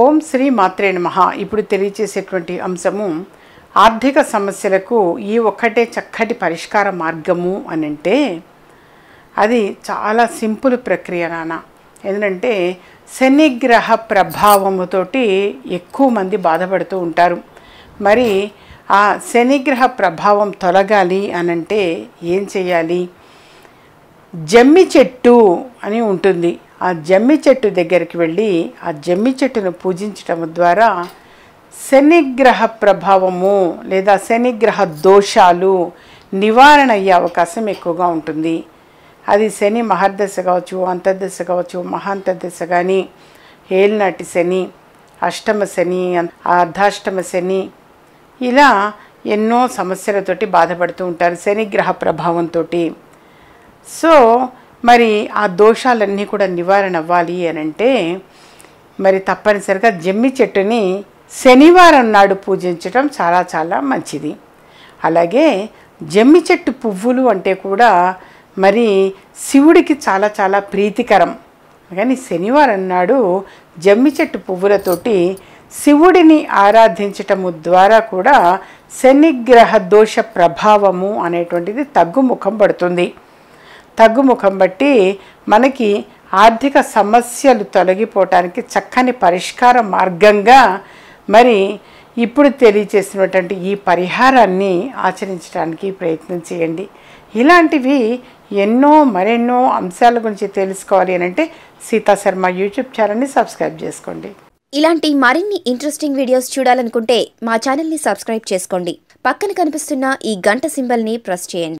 ఓం శ్రీ మాత్రే నమ ఇప్పుడు తెలియచేసేటువంటి అంశము ఆర్థిక సమస్యలకు ఈ ఒక్కటే చక్కటి పరిష్కార మార్గము అని అంటే అది చాలా సింపుల్ ప్రక్రియ నాన్న ఎందుకంటే శనిగ్రహ ప్రభావముతోటి ఎక్కువ మంది బాధపడుతూ ఉంటారు మరి ఆ శనిగ్రహ ప్రభావం తొలగాలి అనంటే ఏం చేయాలి జమ్మి చెట్టు అని ఉంటుంది ఆ జమ్మి చెట్టు దగ్గరికి వెళ్ళి ఆ జమ్మి చెట్టును పూజించటం ద్వారా శనిగ్రహ ప్రభావము లేదా శనిగ్రహ దోషాలు నివారణ అయ్యే అవకాశం ఎక్కువగా ఉంటుంది అది శని మహర్దశ కావచ్చు అంతర్దశ కావచ్చు మహాంతర్దశ కానీ ఏలినాటి శని అష్టమ శని అర్ధాష్టమ శని ఇలా ఎన్నో సమస్యలతోటి బాధపడుతూ ఉంటారు శనిగ్రహ ప్రభావంతో సో మరి ఆ దోషాలన్నీ కూడా నివారణ అవ్వాలి అని అంటే మరి తప్పనిసరిగా జమ్మి చెట్టుని శనివారం నాడు పూజించడం చాలా చాలా మంచిది అలాగే జమ్మి చెట్టు పువ్వులు అంటే కూడా మరి శివుడికి చాలా చాలా ప్రీతికరం కానీ శనివారం నాడు జమ్మి చెట్టు పువ్వులతోటి శివుడిని ఆరాధించటము ద్వారా కూడా శనిగ్రహ దోష ప్రభావము అనేటువంటిది తగ్గుముఖం పడుతుంది తగ్గుముఖం బట్టి మనకి ఆర్థిక సమస్యలు తొలగిపోవటానికి చక్కని పరిష్కార మార్గంగా మరి ఇప్పుడు తెలియచేసినటువంటి ఈ పరిహారాన్ని ఆచరించడానికి ప్రయత్నం చేయండి ఇలాంటివి ఎన్నో మరెన్నో అంశాల గురించి తెలుసుకోవాలి అని అంటే సీతాశర్మ యూట్యూబ్ ఛానల్ని సబ్స్క్రైబ్ చేసుకోండి ఇలాంటి మరిన్ని ఇంట్రెస్టింగ్ వీడియోస్ చూడాలనుకుంటే మా ఛానల్ని సబ్స్క్రైబ్ చేసుకోండి పక్కన కనిపిస్తున్న ఈ గంట సింబల్ని ప్రెస్ చేయండి